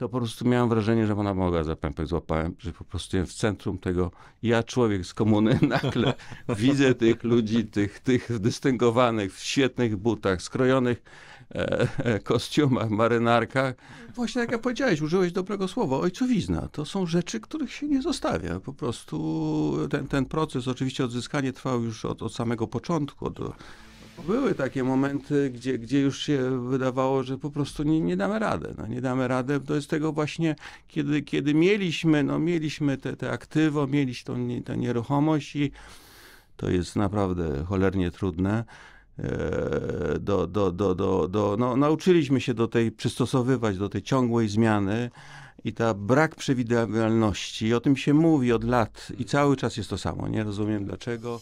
to po prostu miałem wrażenie, że ona mogła za pępek złapałem, że po prostu jestem w centrum tego, ja człowiek z komuny, nagle widzę tych ludzi, tych, tych dystyngowanych, w świetnych butach, skrojonych e, e, kostiumach, marynarkach. Właśnie tak jak ja powiedziałeś, użyłeś dobrego słowa, ojcowizna. To są rzeczy, których się nie zostawia. Po prostu ten, ten proces, oczywiście odzyskanie trwał już od, od samego początku, od były takie momenty, gdzie, gdzie już się wydawało, że po prostu nie, nie damy radę. No, nie damy radę. To jest tego właśnie, kiedy, kiedy mieliśmy, no, mieliśmy te, te aktywo, mieliśmy tą, tę nieruchomość i to jest naprawdę cholernie trudne. Do, do, do, do, do, no, nauczyliśmy się do tej przystosowywać, do tej ciągłej zmiany i ta brak przewidywalności. O tym się mówi od lat i cały czas jest to samo. Nie rozumiem dlaczego.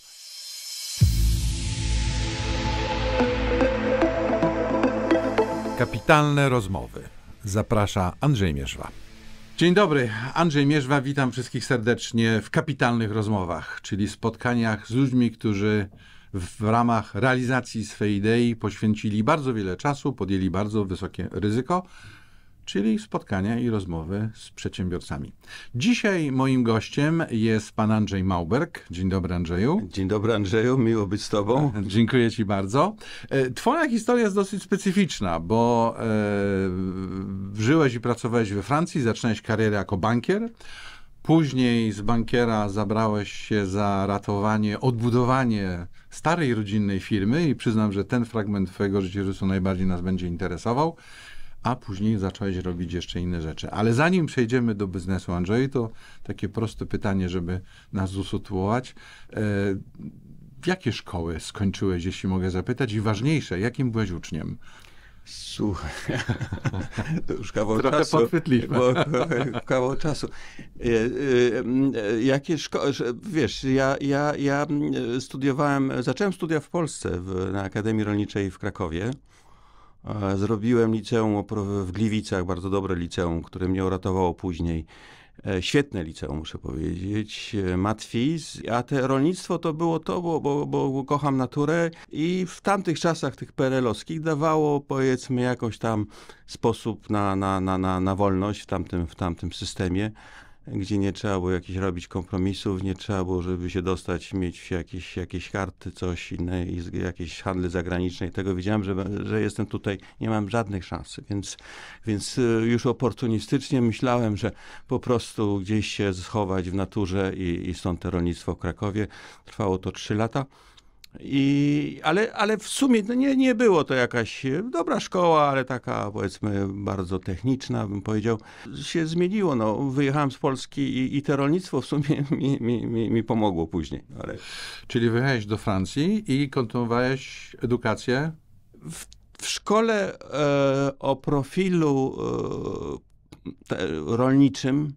Kapitalne rozmowy. Zaprasza Andrzej Mierzwa. Dzień dobry, Andrzej Mierzwa, witam wszystkich serdecznie w kapitalnych rozmowach, czyli spotkaniach z ludźmi, którzy w ramach realizacji swej idei poświęcili bardzo wiele czasu, podjęli bardzo wysokie ryzyko, czyli spotkania i rozmowy z przedsiębiorcami. Dzisiaj moim gościem jest pan Andrzej Mauberg. Dzień dobry, Andrzeju. Dzień dobry, Andrzeju, miło być z tobą. Dziękuję ci bardzo. E, twoja historia jest dosyć specyficzna, bo e, żyłeś i pracowałeś we Francji, zaczynałeś karierę jako bankier. Później z bankiera zabrałeś się za ratowanie, odbudowanie starej rodzinnej firmy i przyznam, że ten fragment Twojego życia najbardziej nas będzie interesował a później zacząłeś robić jeszcze inne rzeczy. Ale zanim przejdziemy do biznesu, Andrzej, to takie proste pytanie, żeby nas usytuować. E, jakie szkoły skończyłeś, jeśli mogę zapytać? I ważniejsze, jakim byłeś uczniem? Słuchaj, to już kawał trochę czasu. podchwytliśmy. Bo, kawał czasu. E, e, e, jakie szkoły, wiesz, ja, ja, ja studiowałem, zacząłem studia w Polsce, w, na Akademii Rolniczej w Krakowie. Zrobiłem liceum w Gliwicach, bardzo dobre liceum, które mnie uratowało później. E, świetne liceum, muszę powiedzieć, e, Matwiz, a te rolnictwo to było to, bo, bo, bo kocham naturę i w tamtych czasach, tych perelowskich, dawało powiedzmy jakoś tam sposób na, na, na, na, na wolność w tamtym, w tamtym systemie gdzie nie trzeba było jakichś robić kompromisów, nie trzeba było, żeby się dostać, mieć jakieś, jakieś karty, coś inne, jakieś handle zagraniczne i tego widziałem, że, że jestem tutaj, nie mam żadnych szans, więc, więc y, już oportunistycznie myślałem, że po prostu gdzieś się schować w naturze i, i stąd to rolnictwo w Krakowie. Trwało to trzy lata. I, ale, ale w sumie no nie, nie było to jakaś e, dobra szkoła, ale taka powiedzmy bardzo techniczna, bym powiedział. Się zmieniło. No, wyjechałem z Polski i, i to rolnictwo w sumie mi, mi, mi, mi pomogło później. Ale... Czyli wyjechałeś do Francji i kontynuowałeś edukację? W, w szkole e, o profilu e, te, rolniczym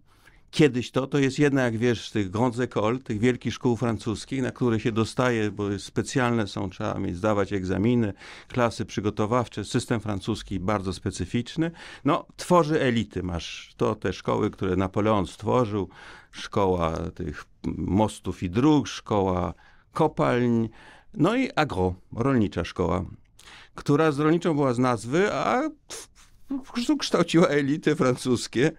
kiedyś to, to jest jedna, jak wiesz, z tych grandes écoles, tych wielkich szkół francuskich, na które się dostaje, bo specjalne są, trzeba mieć, zdawać egzaminy, klasy przygotowawcze, system francuski bardzo specyficzny. No, tworzy elity. Masz to te szkoły, które Napoleon stworzył, szkoła tych mostów i dróg, szkoła kopalń, no i agro, rolnicza szkoła, która z rolniczą była z nazwy, a kształciła elity francuskie.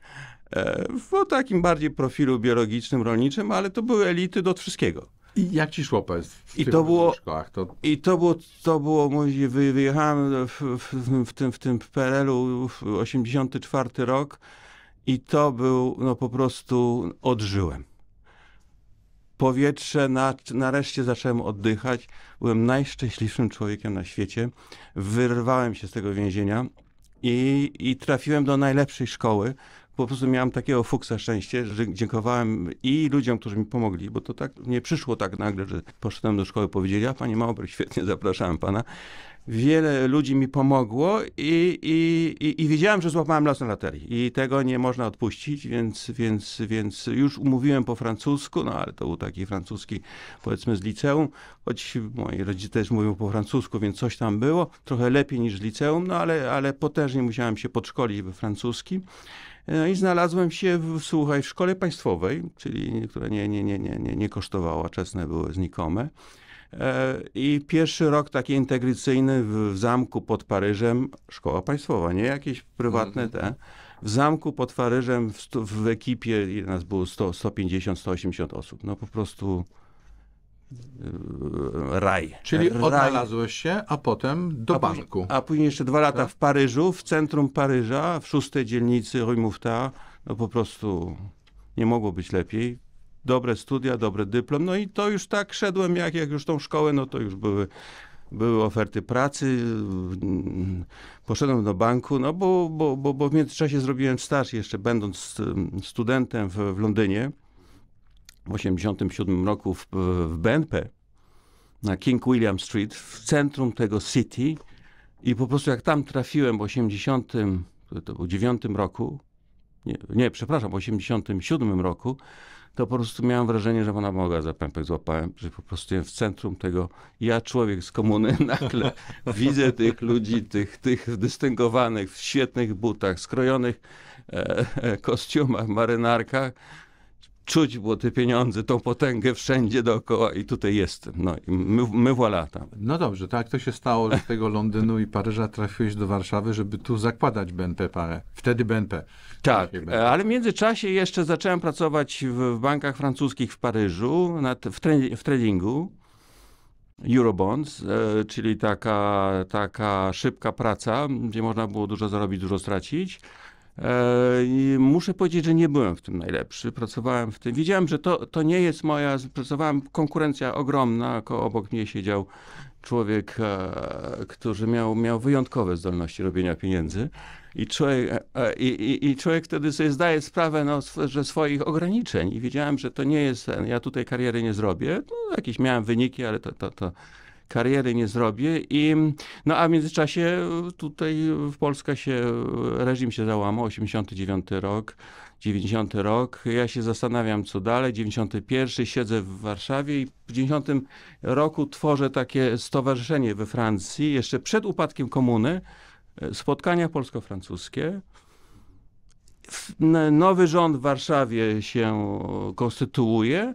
E, w takim bardziej profilu biologicznym, rolniczym, ale to były elity do wszystkiego. I jak ci szło w I to było, szkołach? To... I to było, to było mówię, wyjechałem w, w, w tym, w tym PRL-u 84 rok i to był, no po prostu odżyłem. Powietrze, na, nareszcie zacząłem oddychać. Byłem najszczęśliwszym człowiekiem na świecie. Wyrwałem się z tego więzienia i, i trafiłem do najlepszej szkoły, po prostu miałem takiego fuksa szczęście, że dziękowałem i ludziom, którzy mi pomogli, bo to tak nie przyszło tak nagle, że poszedłem do szkoły, powiedzieli, a pani Małbry, świetnie, zapraszałem pana. Wiele ludzi mi pomogło i, i, i, i wiedziałem, że złapałem las na laterii i tego nie można odpuścić, więc, więc, więc już umówiłem po francusku, no ale to był taki francuski powiedzmy z liceum, choć moi rodzice też mówią po francusku, więc coś tam było, trochę lepiej niż z liceum, no ale, ale potężnie musiałem się podszkolić we francuskim. No i znalazłem się, w, słuchaj, w szkole państwowej, czyli która nie, nie, nie, nie, nie, nie kosztowała, czesne były znikome. E, I pierwszy rok taki integracyjny w zamku pod Paryżem, szkoła państwowa, nie jakieś prywatne mhm. te. W zamku pod Paryżem w, w ekipie nas było 100, 150, 180 osób. No po prostu raj. Czyli raj. odnalazłeś się, a potem do a banku. Później, a później jeszcze dwa lata tak? w Paryżu, w centrum Paryża, w szóstej dzielnicy Rue No po prostu nie mogło być lepiej. Dobre studia, dobry dyplom. No i to już tak szedłem, jak, jak już tą szkołę, no to już były były oferty pracy, poszedłem do banku, no bo, bo, bo, bo w międzyczasie zrobiłem staż jeszcze będąc studentem w, w Londynie w 1987 roku w, w BNP na King William Street, w centrum tego city. I po prostu jak tam trafiłem w 80, to był 9 roku, nie, nie, przepraszam, w 87 roku, to po prostu miałem wrażenie, że ona mogła za pępek złapałem, że po prostu w centrum tego, ja człowiek z komuny nagle widzę tych ludzi, tych, tych dystyngowanych, w świetnych butach, skrojonych e, e kostiumach, marynarkach, czuć było te pieniądze, tą potęgę wszędzie dookoła i tutaj jestem. No i my, my voilà tam. No dobrze, tak to się stało, że z tego Londynu i Paryża trafiłeś do Warszawy, żeby tu zakładać BNP Parę. Wtedy BNP. Tak, BNP. ale w międzyczasie jeszcze zacząłem pracować w, w bankach francuskich w Paryżu, nad, w, tre, w tradingu. Eurobonds, e, czyli taka, taka szybka praca, gdzie można było dużo zarobić, dużo stracić. E, I muszę powiedzieć, że nie byłem w tym najlepszy. Pracowałem w tym. Wiedziałem, że to, to nie jest moja. Pracowałem, konkurencja ogromna. Koło obok mnie siedział człowiek, e, który miał, miał wyjątkowe zdolności robienia pieniędzy. I człowiek, e, i, i, i człowiek wtedy sobie zdaje sprawę, no, że swoich ograniczeń. I wiedziałem, że to nie jest. Ja tutaj kariery nie zrobię. No, jakieś miałem wyniki, ale to, to, to kariery nie zrobię. I, no a w międzyczasie e, tutaj w Polska się, e, reżim się załamał, 89 rok, 90 rok. Ja się zastanawiam, co dalej. 91 siedzę w Warszawie i w 90 roku tworzę takie stowarzyszenie we Francji, jeszcze przed upadkiem komuny, e, spotkania polsko-francuskie. Nowy rząd w Warszawie się konstytuuje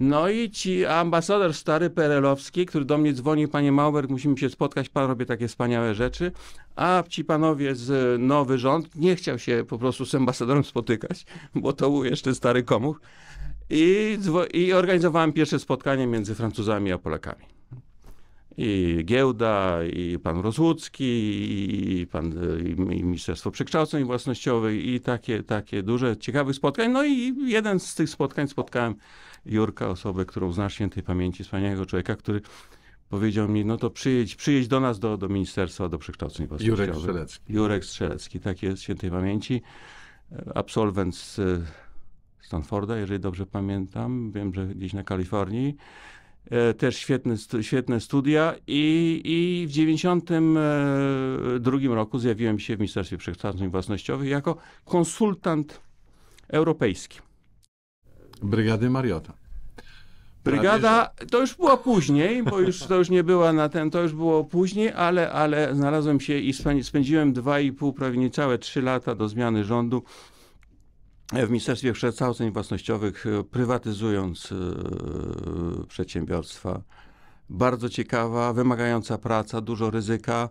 no i ci ambasador stary perelowski, który do mnie dzwoni, panie Małberg, musimy się spotkać, pan robi takie wspaniałe rzeczy, a ci panowie z e, nowy rząd nie chciał się po prostu z ambasadorem spotykać, bo to był jeszcze stary komuch. I, I organizowałem pierwsze spotkanie między Francuzami a Polakami i giełda, i pan Rozłucki, i, pan, i, Ministerstwo Przekształceń Własnościowych i takie, takie duże, ciekawych spotkań. No i jeden z tych spotkań spotkałem Jurka, osobę, którą znasz, świętej pamięci, wspaniałego człowieka, który powiedział mi, no to przyjedź, przyjedź do nas, do, do Ministerstwa, do Przekształceń Własnościowych. Jurek Strzelecki. Jurek Strzelecki, tak jest, świętej pamięci. Absolwent z Stanforda, jeżeli dobrze pamiętam, wiem, że gdzieś na Kalifornii E, też świetne, świetne studia i, i w 1992 e, roku zjawiłem się w Ministerstwie Przekształceń Własnościowych jako konsultant europejski. Brygady Mariota. Brygada, to już było później, bo już, to już nie była na ten, to już było później, ale, ale znalazłem się i spędziłem dwa i pół, prawie niecałe trzy lata do zmiany rządu w Ministerstwie Przekształceń Własnościowych, e, prywatyzując e, przedsiębiorstwa. Bardzo ciekawa, wymagająca praca, dużo ryzyka,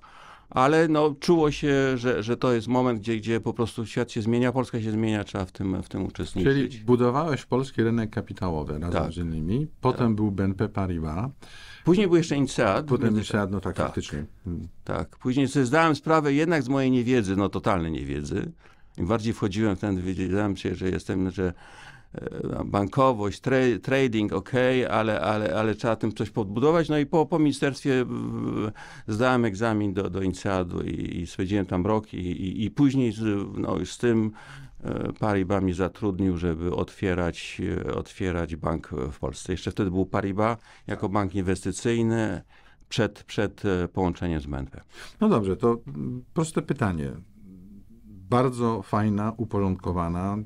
ale no, czuło się, że, że to jest moment, gdzie, gdzie po prostu świat się zmienia, Polska się zmienia, trzeba w tym, w tym uczestniczyć. Czyli budowałeś polski rynek kapitałowy razem tak. z innymi, potem tak. był BNP Paribas. Później był jeszcze INSEAD. Potem INSEAD, no tak, tak faktycznie. Hmm. Tak, później sobie zdałem sprawę jednak z mojej niewiedzy, no totalnej niewiedzy, im bardziej wchodziłem w ten, wiedziałem się, że jestem, że e, bankowość, tra trading, ok, ale, ale, ale trzeba tym coś podbudować. No i po, po ministerstwie zdałem egzamin do, do INSEAD-u i, i spędziłem tam rok i, i, i później z, no, z tym e, Paribas mi zatrudnił, żeby otwierać, e, otwierać bank w Polsce. Jeszcze wtedy był Paribas jako bank inwestycyjny przed, przed połączeniem z BNP. No dobrze, to proste pytanie bardzo fajna, uporządkowana,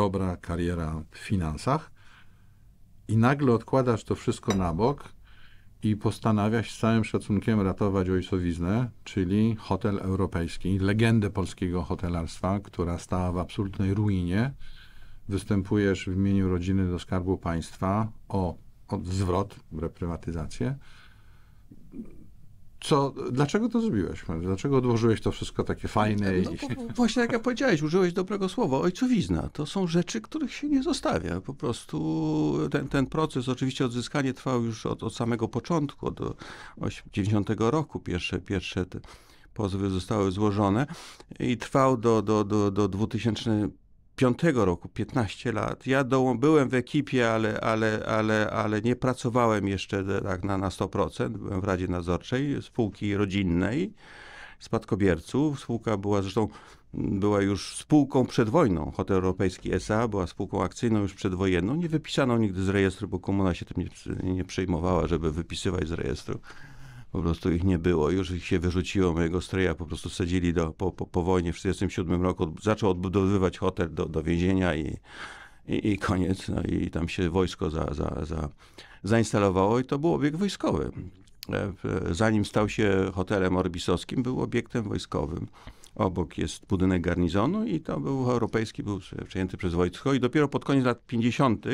dobra kariera w finansach i nagle odkładasz to wszystko na bok i postanawiasz z całym szacunkiem ratować ojcowiznę, czyli hotel europejski, legendę polskiego hotelarstwa, która stała w absolutnej ruinie. Występujesz w imieniu rodziny do Skarbu Państwa o, o zwrot, reprywatyzację co, dlaczego to zrobiłeś? Dlaczego odłożyłeś to wszystko takie fajne? No, i... właśnie jak ja powiedziałeś, użyłeś dobrego słowa, ojcowizna. To są rzeczy, których się nie zostawia. Po prostu ten, ten proces, oczywiście odzyskanie trwał już od, od samego początku, od 90 roku. Pierwsze, pierwsze pozwy zostały złożone i trwał do, do, do, do 2000 2005 roku, 15 lat. Ja dołą, byłem w ekipie, ale, ale, ale, ale nie pracowałem jeszcze e, tak na, na 100%. Byłem w Radzie Nadzorczej spółki rodzinnej spadkobierców. Spółka była zresztą była już spółką przed wojną. Hotel Europejski S.A. była spółką akcyjną już przedwojenną. Nie wypisano nigdy z rejestru, bo komuna się tym nie, nie przejmowała, żeby wypisywać z rejestru po prostu ich nie było. Już ich się wyrzuciło, mojego stryja po prostu sadzili do, po, po, po wojnie w 1947 roku. Zaczął odbudowywać hotel do, do więzienia i, i, i, koniec. No i tam się wojsko za, za, za, zainstalowało i to był obiekt wojskowy. E, zanim stał się hotelem orbisowskim, był obiektem wojskowym. Obok jest budynek garnizonu i to był europejski, był przejęty przez wojsko i dopiero pod koniec lat 50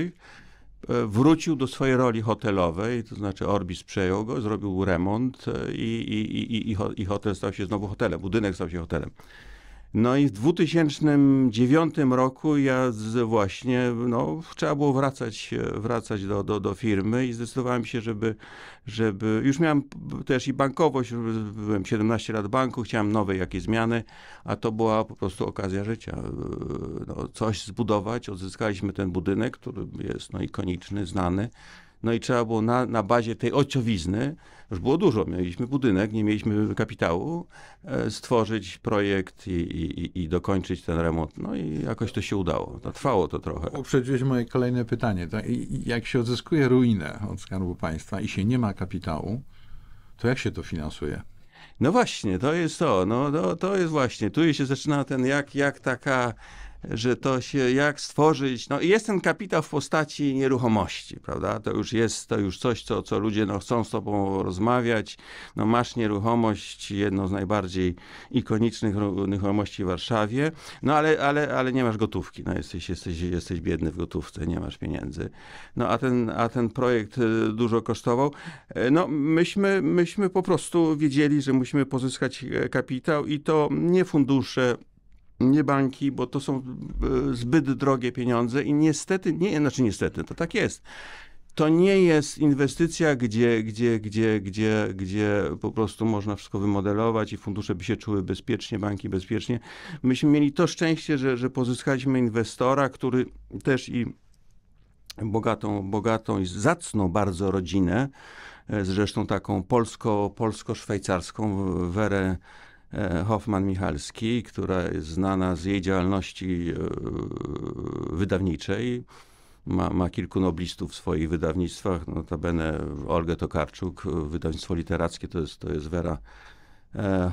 E, wrócił do swojej roli hotelowej, to znaczy Orbis przejął go, zrobił remont e, i, i, i, i hotel stał się znowu hotelem, budynek stał się hotelem. No i w 2009 roku ja właśnie, no, trzeba było wracać, wracać do, do, do firmy i zdecydowałem się, żeby, żeby, już miałem też i bankowość, byłem 17 lat banku, chciałem nowej jakieś zmiany, a to była po prostu okazja życia. No, coś zbudować, odzyskaliśmy ten budynek, który jest no, ikoniczny, znany no i trzeba było na, na bazie tej ociowizny, już było dużo, mieliśmy budynek, nie mieliśmy kapitału, e, stworzyć projekt i, i, i dokończyć ten remont. No i jakoś to się udało. No, trwało to trochę. Uprzedziłeś moje kolejne pytanie. Jak się odzyskuje ruinę od Skarbu Państwa i się nie ma kapitału, to jak się to finansuje? No właśnie, to jest to. No, to, no, to jest właśnie. Tu się zaczyna ten, jak, jak taka że to się jak stworzyć, no i jest ten kapitał w postaci nieruchomości, prawda, to już jest, to już coś, co, co ludzie no, chcą z tobą rozmawiać, no masz nieruchomość, jedną z najbardziej ikonicznych nieruchomości w Warszawie, no ale, ale, ale nie masz gotówki, no jesteś, jesteś, jesteś biedny w gotówce, nie masz pieniędzy, no a ten, a ten projekt y, dużo kosztował, e, no myśmy, myśmy po prostu wiedzieli, że musimy pozyskać e, kapitał i to nie fundusze nie banki, bo to są e, zbyt drogie pieniądze i niestety, nie, znaczy niestety, to tak jest. To nie jest inwestycja, gdzie, gdzie, gdzie, gdzie, gdzie po prostu można wszystko wymodelować i fundusze by się czuły bezpiecznie, banki bezpiecznie. Myśmy mieli to szczęście, że, że pozyskaliśmy inwestora, który też i bogatą, bogatą i zacną bardzo rodzinę, e, zresztą taką polsko, polsko-szwajcarską, Werę E, Hoffman-Michalski, która jest znana z jej działalności e, wydawniczej. Ma, ma kilku noblistów w swoich wydawnictwach, notabene Olgę Tokarczuk, e, wydawnictwo literackie to jest, to jest Wera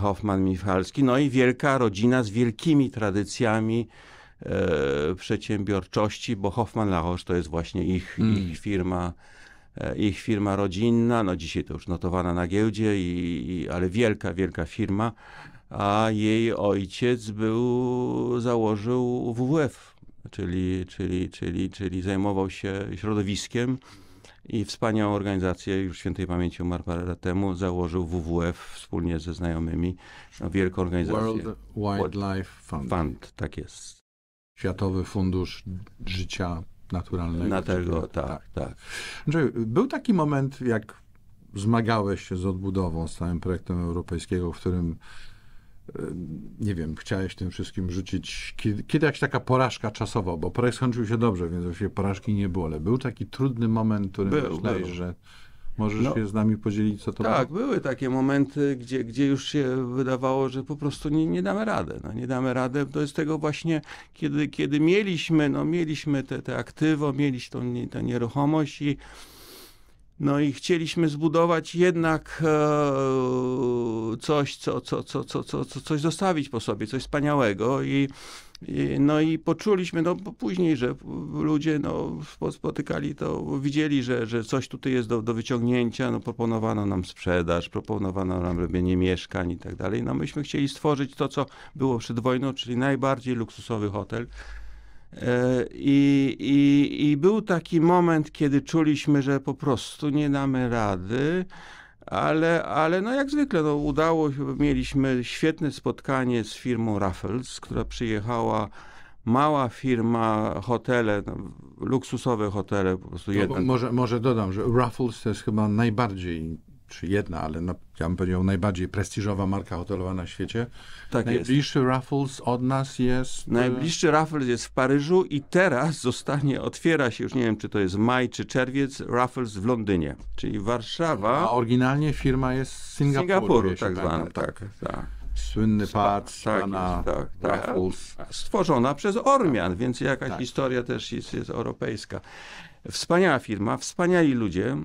Hoffman-Michalski. No i wielka rodzina z wielkimi tradycjami przedsiębiorczości, bo hoffman lachosz to jest właśnie ich, mm. ich firma E, ich firma rodzinna, no dzisiaj to już notowana na giełdzie, i, i, ale wielka, wielka firma, a jej ojciec był, założył WWF, czyli, czyli, czyli, czyli zajmował się środowiskiem i wspaniałą organizację, już świętej pamięci umarł parę lat temu, założył WWF wspólnie ze znajomymi, no, wielką organizację. World Wildlife Fund. Fund, tak jest. Światowy Fundusz Życia naturalnego. Na tego, tak, tak. tak. Andrzej, był taki moment, jak zmagałeś się z odbudową, z całym projektem europejskiego, w którym e, nie wiem, chciałeś tym wszystkim rzucić, kiedy, kiedy jakaś taka porażka czasowa, bo projekt skończył się dobrze, więc właściwie porażki nie było, ale był taki trudny moment, który którym myślałeś, że Możesz no, się z nami podzielić, co to Tak, były takie momenty, gdzie, gdzie już się wydawało, że po prostu nie, nie damy radę. No, nie damy radę. To jest tego właśnie, kiedy, kiedy mieliśmy, no, mieliśmy te, te aktywo, mieliśmy tę nieruchomość i no i chcieliśmy zbudować jednak e, coś, co, co, co, co, co, co, coś zostawić po sobie, coś wspaniałego i no i poczuliśmy, no później, że ludzie no, spotykali to, widzieli, że, że coś tutaj jest do, do wyciągnięcia, no proponowano nam sprzedaż, proponowano nam robienie mieszkań i tak dalej. No myśmy chcieli stworzyć to, co było przed wojną, czyli najbardziej luksusowy hotel E, I, i, I był taki moment, kiedy czuliśmy, że po prostu nie damy rady, ale, ale no jak zwykle no udało się, mieliśmy świetne spotkanie z firmą Raffles, która przyjechała mała firma, hotele, no, luksusowe hotele, po prostu no, jeden. Może, może dodam, że Raffles to jest chyba najbardziej czy jedna, ale no, ja bym powiedział najbardziej prestiżowa marka hotelowa na świecie. Tak Najbliższy jest. Raffles od nas jest... E, Najbliższy Raffles jest w Paryżu i teraz zostanie, otwiera się, już nie wiem, czy to jest maj, czy czerwiec, Raffles w Londynie, czyli Warszawa. A oryginalnie firma jest z Singapuru. Singapuru tak zwane, tak, tak. Słynny pac, tak, pana tak, tak. Raffles. Stworzona przez Ormian, więc jakaś tak. historia też jest, jest europejska. Wspaniała firma, wspaniali ludzie.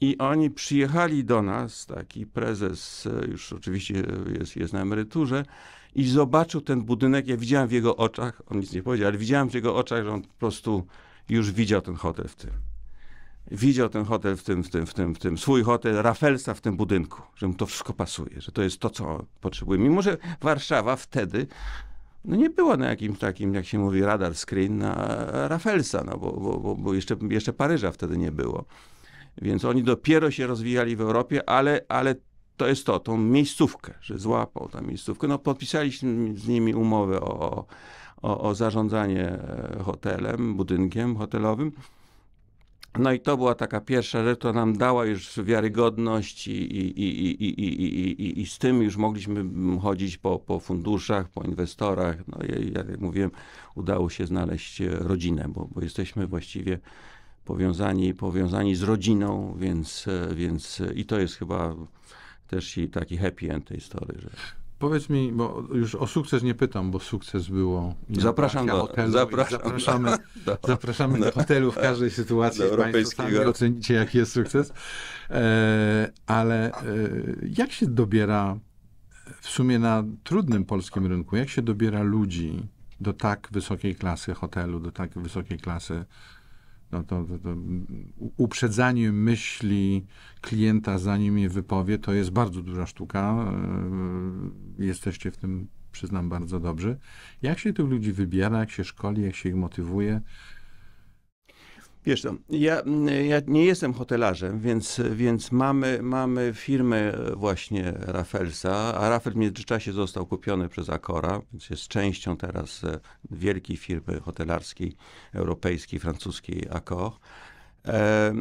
I oni przyjechali do nas, taki prezes e, już oczywiście e, jest, jest na emeryturze, i zobaczył ten budynek. Ja widziałem w jego oczach, on nic nie powiedział, ale widziałem w jego oczach, że on po prostu już widział ten hotel w tym. Widział ten hotel w tym, w tym, w tym, w tym, swój hotel Rafelsa w tym budynku, że mu to wszystko pasuje, że to jest to, co potrzebuje. Mimo, że Warszawa wtedy no nie była na jakimś takim, jak się mówi, radar screen na Rafelsa, no bo, bo, bo jeszcze, jeszcze Paryża wtedy nie było. Więc oni dopiero się rozwijali w Europie, ale, ale to jest to, tą miejscówkę, że złapał tą miejscówkę. No podpisaliśmy z nimi umowę o, o, o zarządzanie e, hotelem, budynkiem hotelowym. No i to była taka pierwsza rzecz, która nam dała już wiarygodność i, i, i, i, i, i, i z tym już mogliśmy mm, chodzić po, po funduszach, po inwestorach. No i jak mówiłem, udało się znaleźć e, rodzinę, bo, bo jesteśmy właściwie powiązani, powiązani z rodziną, więc, więc i to jest chyba też i taki happy end tej historii. Że... Powiedz mi, bo już o sukces nie pytam, bo sukces było. Zapraszam do hotelu. Zapraszam, zapraszamy do, zapraszamy do, do hotelu w każdej sytuacji. Do Państwo sami ocenicie, jaki jest sukces. E, ale e, jak się dobiera w sumie na trudnym polskim rynku, jak się dobiera ludzi do tak wysokiej klasy hotelu, do tak wysokiej klasy no to, to, to uprzedzanie myśli klienta, zanim je wypowie, to jest bardzo duża sztuka. E, jesteście w tym, przyznam, bardzo dobrzy. Jak się tych ludzi wybiera, jak się szkoli, jak się ich motywuje, Wiesz, no, ja, ja nie jestem hotelarzem, więc, więc mamy, mamy firmę właśnie Rafelsa, a Rafel w międzyczasie został kupiony przez Accora, więc jest częścią teraz e, wielkiej firmy hotelarskiej, europejskiej, francuskiej Accor.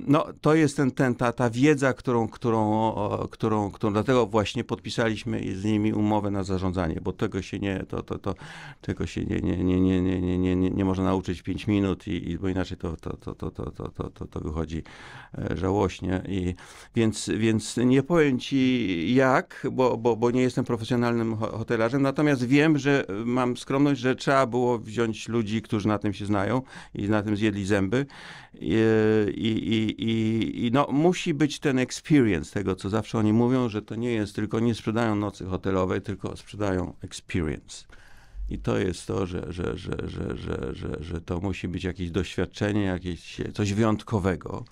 No, to jest ten, ten, ta, ta wiedza, którą, którą, którą, którą, dlatego właśnie podpisaliśmy z nimi umowę na zarządzanie, bo tego się nie, to, to, to, tego się nie, nie, nie, nie, nie, nie, nie, nie, nie można nauczyć w 5 minut, i, i, bo inaczej to, to, to, to, to, to, to, to, to wychodzi e, żałośnie. I, więc, więc nie powiem ci jak, bo, bo, bo nie jestem profesjonalnym hotelarzem, natomiast wiem, że mam skromność, że trzeba było wziąć ludzi, którzy na tym się znają i na tym zjedli zęby. I, i, i, i no, musi być ten experience tego, co zawsze oni mówią, że to nie jest tylko, nie sprzedają nocy hotelowej, tylko sprzedają experience. I to jest to, że, że, że, że, że, że, że to musi być jakieś doświadczenie, jakieś coś wyjątkowego.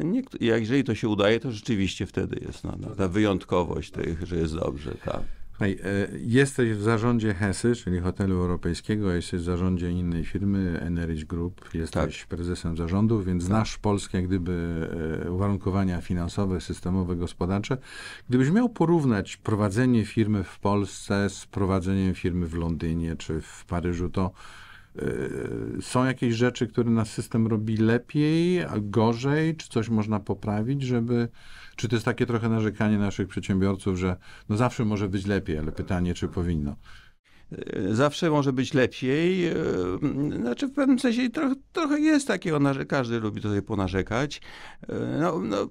E, nie, jeżeli to się udaje, to rzeczywiście wtedy jest no, no, ta wyjątkowość tych, że jest dobrze. Tak. Hej, e, jesteś w zarządzie HESY, czyli Hotelu Europejskiego, jesteś w zarządzie innej firmy, Enerich Group, jesteś tak. prezesem zarządu, więc tak. znasz polskie gdyby e, uwarunkowania finansowe, systemowe, gospodarcze. Gdybyś miał porównać prowadzenie firmy w Polsce z prowadzeniem firmy w Londynie czy w Paryżu, to e, są jakieś rzeczy, które nasz system robi lepiej, a gorzej, czy coś można poprawić, żeby czy to jest takie trochę narzekanie naszych przedsiębiorców, że no zawsze może być lepiej, ale pytanie, czy powinno? Zawsze może być lepiej. E, znaczy w pewnym sensie trochę, trochę jest takiego, każdy lubi tutaj ponarzekać. E, no, no,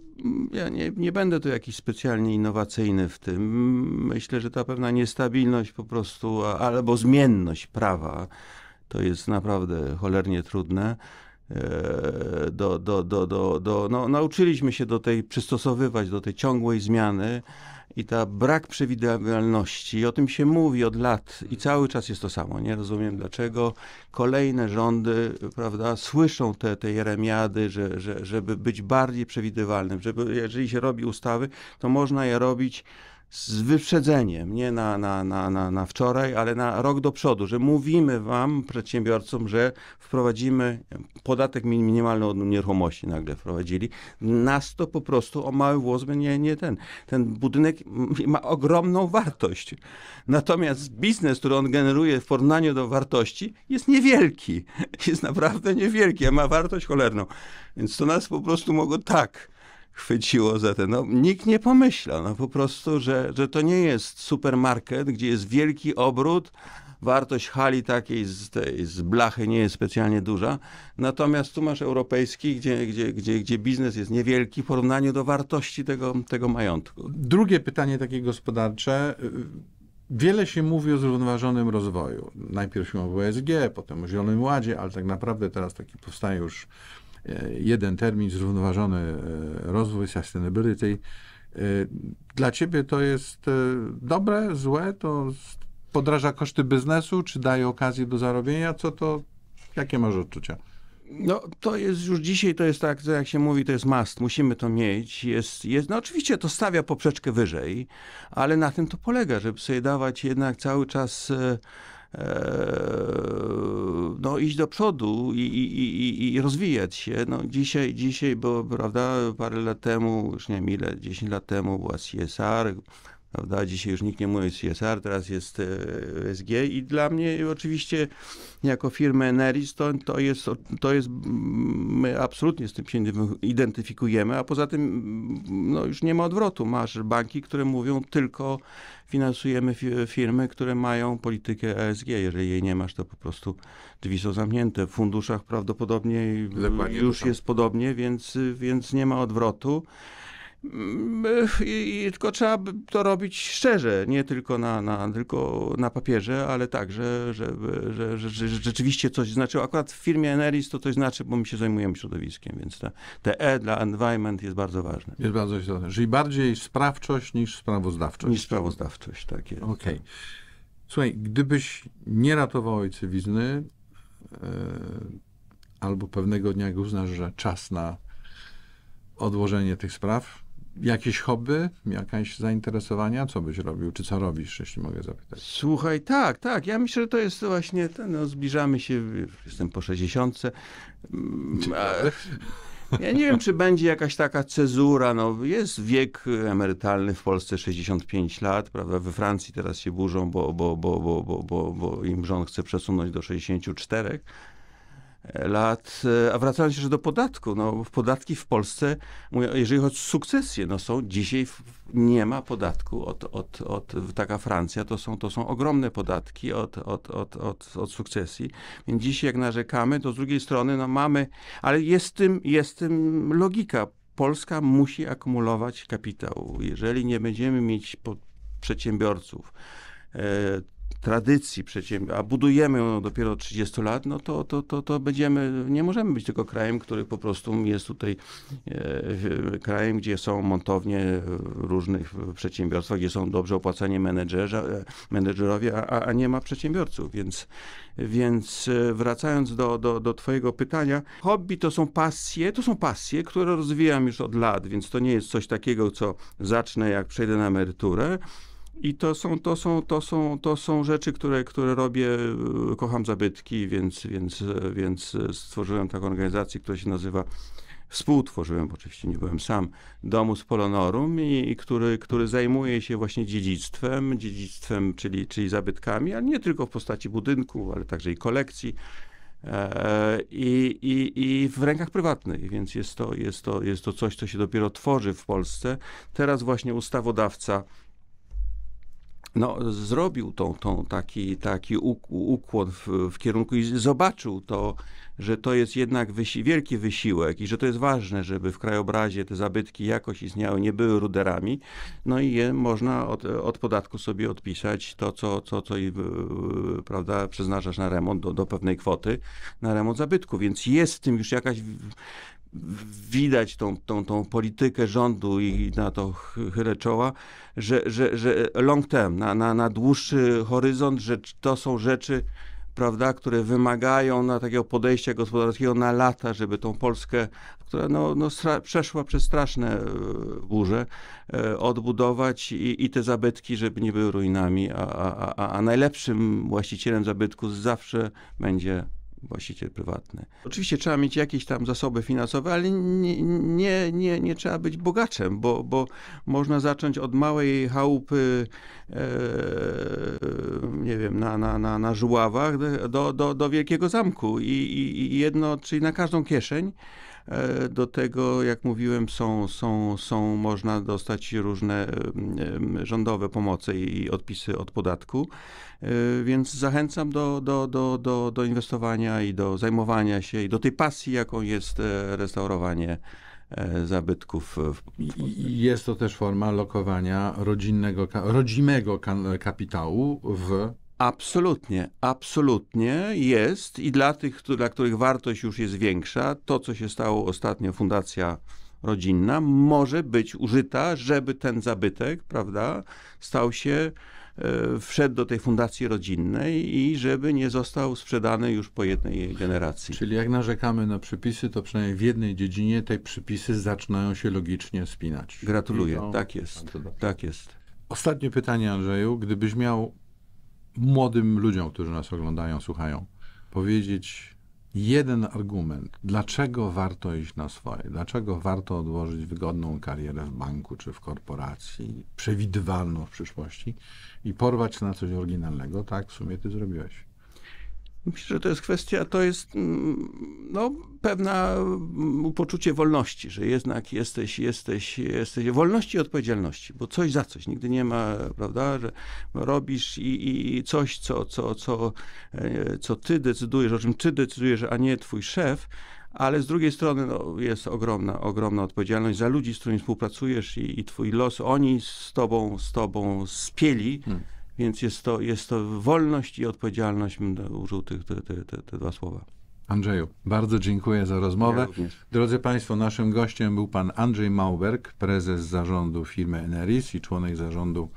ja nie, nie będę tu jakiś specjalnie innowacyjny w tym. Myślę, że ta pewna niestabilność po prostu, albo zmienność prawa, to jest naprawdę cholernie trudne do, do, do, do, do no, nauczyliśmy się do tej, przystosowywać do tej ciągłej zmiany i ta brak przewidywalności, o tym się mówi od lat i cały czas jest to samo. Nie rozumiem dlaczego kolejne rządy, prawda, słyszą te, te jeremiady, że, że, żeby być bardziej przewidywalnym, żeby jeżeli się robi ustawy, to można je robić z wyprzedzeniem, nie na, na, na, na, na wczoraj, ale na rok do przodu, że mówimy wam, przedsiębiorcom, że wprowadzimy podatek minimalny od nieruchomości, nagle wprowadzili. Nas to po prostu o mały włos nie, nie ten. Ten budynek ma ogromną wartość. Natomiast biznes, który on generuje w porównaniu do wartości, jest niewielki. Jest naprawdę niewielki, a ma wartość cholerną. Więc to nas po prostu mogło tak chwyciło za ten. No, nikt nie pomyślał, no po prostu, że, że to nie jest supermarket, gdzie jest wielki obrót, wartość hali takiej z, tej, z blachy nie jest specjalnie duża. Natomiast tu masz europejski, gdzie, gdzie, gdzie, gdzie biznes jest niewielki w porównaniu do wartości tego, tego majątku. Drugie pytanie takie gospodarcze. Wiele się mówi o zrównoważonym rozwoju. Najpierw się mówi o ESG, potem o Zielonym Ładzie, ale tak naprawdę teraz taki powstaje już E, jeden termin, zrównoważony e, rozwój, sustainability. E, dla ciebie to jest dobre, złe, to podraża koszty biznesu, czy daje okazję do zarobienia? Co to, jakie masz odczucia? No, to jest już dzisiaj, to jest tak, jak się mówi, to jest must, musimy to mieć. Jest, jest, no oczywiście to stawia poprzeczkę wyżej, ale na tym to polega, żeby sobie dawać jednak cały czas Eee, no, iść do przodu i, i, i, rozwijać się. No, dzisiaj, dzisiaj, bo prawda, parę lat temu, już nie wiem ile, 10 lat temu była CSR, prawda? Dzisiaj już nikt nie mówi CSR, teraz jest ESG i dla mnie oczywiście jako firmy Eneris to, to, jest, to jest, my absolutnie z tym się identyfikujemy, a poza tym no, już nie ma odwrotu. Masz banki, które mówią tylko finansujemy firmy, które mają politykę ESG. Jeżeli jej nie masz, to po prostu drzwi są zamknięte. W funduszach prawdopodobnie Dokładnie już jest podobnie, więc, więc nie ma odwrotu. Mm, y, I, tylko trzeba to robić szczerze, nie tylko na, na, tylko na papierze, ale także, żeby, że, że, że, rzeczywiście coś znaczyło. Akurat w firmie Eneris to coś znaczy, bo my się zajmujemy środowiskiem, więc te, te E dla environment jest bardzo ważne. Jest bardzo istotne. Czyli bardziej sprawczość niż sprawozdawczość. Niż sprawozdawczość, tak jest. Okej. Okay. Słuchaj, gdybyś nie ratował ojcowizny, yy, e, albo pewnego dnia uznasz, że czas na odłożenie tych spraw, Jakieś hobby, jakieś zainteresowania? Co byś robił, czy co robisz, jeśli mogę zapytać? Słuchaj, tak, tak. Ja myślę, że to jest właśnie, no, zbliżamy się, jestem po 60. Mm, ja nie wiem, czy będzie jakaś taka cezura. No, jest wiek emerytalny w Polsce 65 lat, prawda? We Francji teraz się burzą, bo, bo, bo, bo, bo, bo, bo im rząd chce przesunąć do 64 lat. E, a wracając jeszcze do podatku, no podatki w Polsce, jeżeli chodzi o sukcesję, no są dzisiaj, nie ma podatku od, od, od taka Francja, to są, to są ogromne podatki od, od, od, od, od sukcesji. Więc dzisiaj jak narzekamy, to z drugiej strony, no mamy, ale jest tym, jest tym logika. Polska musi akumulować kapitał. Jeżeli nie będziemy mieć przedsiębiorców, e, tradycji przedsiębiorstw, a budujemy ją dopiero od 30 lat, no to, to, to, to będziemy, nie możemy być tylko krajem, który po prostu jest tutaj e, krajem, gdzie są montownie różnych przedsiębiorstw, gdzie są dobrze opłacani menedżerowie, a, a nie ma przedsiębiorców, więc, więc e, wracając do, do, do twojego pytania, hobby to są pasje, to są pasje, które rozwijam już od lat, więc to nie jest coś takiego, co zacznę jak przejdę na emeryturę, i to są, to są, to są, to są rzeczy, które, które robię. E, kocham zabytki, więc, więc, e, więc e, stworzyłem taką organizację, która się nazywa współtworzyłem, oczywiście nie byłem sam, Domus Polonorum, i, i, który, który zajmuje się właśnie dziedzictwem, dziedzictwem, czyli, czyli zabytkami, ale nie tylko w postaci budynku, ale także i kolekcji. I, i, I w rękach prywatnych, więc jest to, jest, to, jest to coś, co się dopiero tworzy w Polsce. Teraz właśnie ustawodawca no, zrobił tą, tą, taki, taki ukłon w, w kierunku i zobaczył to, że to jest jednak wysi wielki wysiłek i że to jest ważne, żeby w krajobrazie te zabytki jakoś istniały, nie były ruderami, no i je można od, od podatku sobie odpisać to, co, co, co i, prawda, przeznaczasz na remont do, do pewnej kwoty, na remont zabytku, więc jest w tym już jakaś widać tą, tą, tą politykę rządu i na to chylę czoła, że, że, że long term, na, na, na dłuższy horyzont, że to są rzeczy, prawda, które wymagają na takiego podejścia gospodarskiego na lata, żeby tą Polskę, która no, no przeszła przez straszne e, burze, e, odbudować i, i, te zabytki, żeby nie były ruinami, a, a, a, a najlepszym właścicielem zabytku zawsze będzie właściciel prywatny. Oczywiście trzeba mieć jakieś tam zasoby finansowe, ale nie, nie, nie, nie trzeba być bogaczem, bo, bo można zacząć od małej chałupy, e, nie wiem, na, na, na, na żuławach do, do, do wielkiego zamku i, i jedno, czyli na każdą kieszeń. E, do tego, jak mówiłem, są, są, są można dostać różne rządowe pomoce i odpisy od podatku, e, więc zachęcam do, do, do, do, do inwestowania i do zajmowania się i do tej pasji, jaką jest e, restaurowanie zabytków. Jest to też forma lokowania rodzinnego, rodzimego kapitału w Absolutnie, absolutnie jest i dla tych, dla których wartość już jest większa, to co się stało ostatnio, Fundacja Rodzinna może być użyta, żeby ten zabytek, prawda, stał się, e, wszedł do tej Fundacji Rodzinnej i żeby nie został sprzedany już po jednej generacji. Czyli jak narzekamy na przepisy, to przynajmniej w jednej dziedzinie te przepisy zaczynają się logicznie spinać. Gratuluję, to, tak jest, tak jest. Ostatnie pytanie, Andrzeju. Gdybyś miał młodym ludziom, którzy nas oglądają, słuchają, powiedzieć jeden argument, dlaczego warto iść na swoje, dlaczego warto odłożyć wygodną karierę w banku czy w korporacji, przewidywalną w przyszłości i porwać na coś oryginalnego, tak w sumie ty zrobiłeś. Myślę, że to jest kwestia, to jest mm, no, pewna mm, poczucie wolności, że jednak jesteś, jesteś, jesteś, wolności i odpowiedzialności, bo coś za coś, nigdy nie ma, prawda, że robisz i, i coś, co, co, co, e, co ty decydujesz, o czym ty decydujesz, a nie twój szef, ale z drugiej strony no, jest ogromna, ogromna odpowiedzialność za ludzi, z którymi współpracujesz i, i twój los, oni z tobą, z tobą spieli. Hmm więc jest to, jest to wolność i odpowiedzialność, bym użył tych, te, te, te, te dwa słowa. Andrzeju, bardzo dziękuję za rozmowę. Ja Drodzy Państwo, naszym gościem był pan Andrzej Mauberg, prezes zarządu firmy Eneris i członek zarządu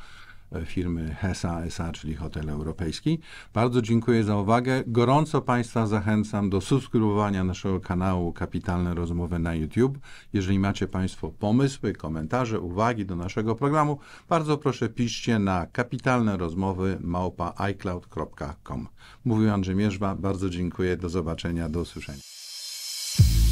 firmy HESA SA, czyli Hotel Europejski. Bardzo dziękuję za uwagę. Gorąco Państwa zachęcam do subskrybowania naszego kanału Kapitalne Rozmowy na YouTube. Jeżeli macie Państwo pomysły, komentarze, uwagi do naszego programu, bardzo proszę piszcie na kapitalne rozmowy małpa iCloud.com. Mówił Andrzej Mierzwa. bardzo dziękuję, do zobaczenia, do usłyszenia.